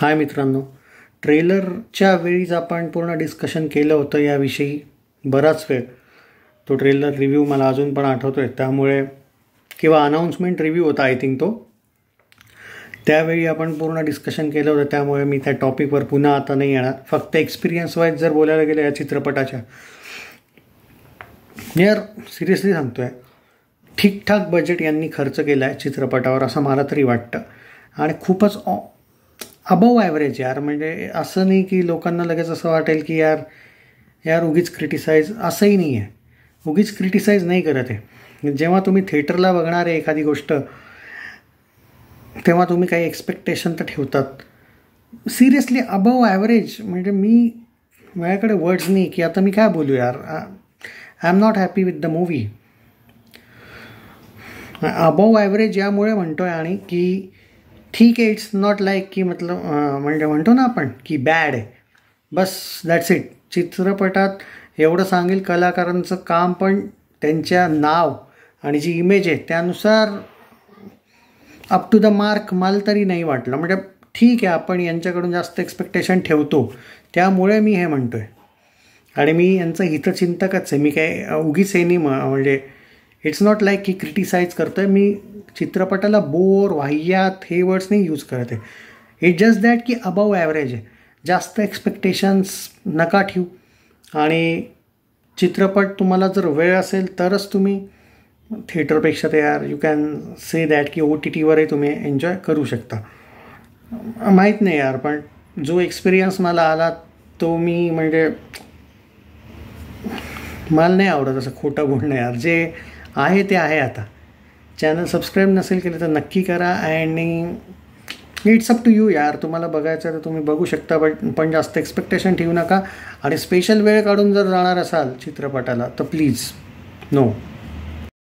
हाय मित्रांनो ट्रेलरच्या वेळीच आपण पूर्ण डिस्कशन केलं होतं याविषयी बराच वेळ तो ट्रेलर रिव्ह्यू मला अजून पण आठवतो आहे त्यामुळे किंवा अनाऊन्समेंट रिव्ह्यू होता आय थिंक तो त्यावेळी आपण पूर्ण डिस्कशन केलं होतं त्यामुळे मी त्या टॉपिकवर पुन्हा आता नाही येणार फक्त एक्सपिरियन्स वाईज जर बोलायला गेलं या चित्रपटाच्या यार सिरियसली सांगतो आहे ठीकठाक बजेट यांनी खर्च केला आहे चित्रपटावर असं मला तरी वाटतं आणि खूपच अबव ॲव्हरेज यार म्हणजे असं नाही की लोकांना लगेच असं वाटेल की यार यार उगीच क्रिटिसाईज असंही नाही आहे उगीच क्रिटिसाईज नाही करत आहे जेव्हा तुम्ही थिएटरला बघणार आहे एखादी गोष्ट तेव्हा तुम्ही काही एक्सपेक्टेशन तर ठेवतात सिरियसली अबव ॲव्हरेज म्हणजे मी माझ्याकडे वर्ड्स नाही की आता मी काय बोलू यार I am not happy with the movie above average यामुळे म्हणतो आहे आणि की ठीक आहे इट्स नॉट लाईक की मतलब म्हणजे म्हणतो ना आपण की बॅड आहे बस दॅट्स इट चित्रपटात एवढं सांगेल कलाकारांचं काम पण त्यांच्या नाव आणि जी इमेज आहे त्यानुसार अप टू द मार्क मला तरी नाही वाटलं म्हणजे ठीक आहे आपण यांच्याकडून जास्त एक्सपेक्टेशन ठेवतो त्यामुळे मी हे म्हणतो आहे आणि मी यांचं हितचिंतकच आहे मी काय उगीच हे नाही म्हणजे इट्स नॉट लाईक की क्रिटिसाइज करतो आहे मी चित्रपटाला बोर वाह्यात हे वर्ड्स नाही यूज करत आहे इट जस्ट दॅट की अबव ॲव्हरेज आहे जास्त एक्सपेक्टेशन्स नका ठेवू आणि चित्रपट तुम्हाला जर वेळ असेल तरच तुम्ही थिएटरपेक्षा तयार यू कॅन से दॅट की ओ टी टीवरही तुम्ही एन्जॉय करू शकता माहीत नाही यार पण जो एक्सपिरियन्स मला आला तो मी म्हणजे मला नाही आवडत असं खोटं बोलणं यार जे आहे ते आहे आता चॅनल सबस्क्राईब नसेल केलं तर नक्की करा आणि इट्स अप टू यू यार तुम्हाला बघायचं तर तुम्ही बघू शकता बट पण जास्त एक्सपेक्टेशन ठेवू नका आणि स्पेशल वेळ काढून जर जाणार असाल चित्रपटाला तर प्लीज नो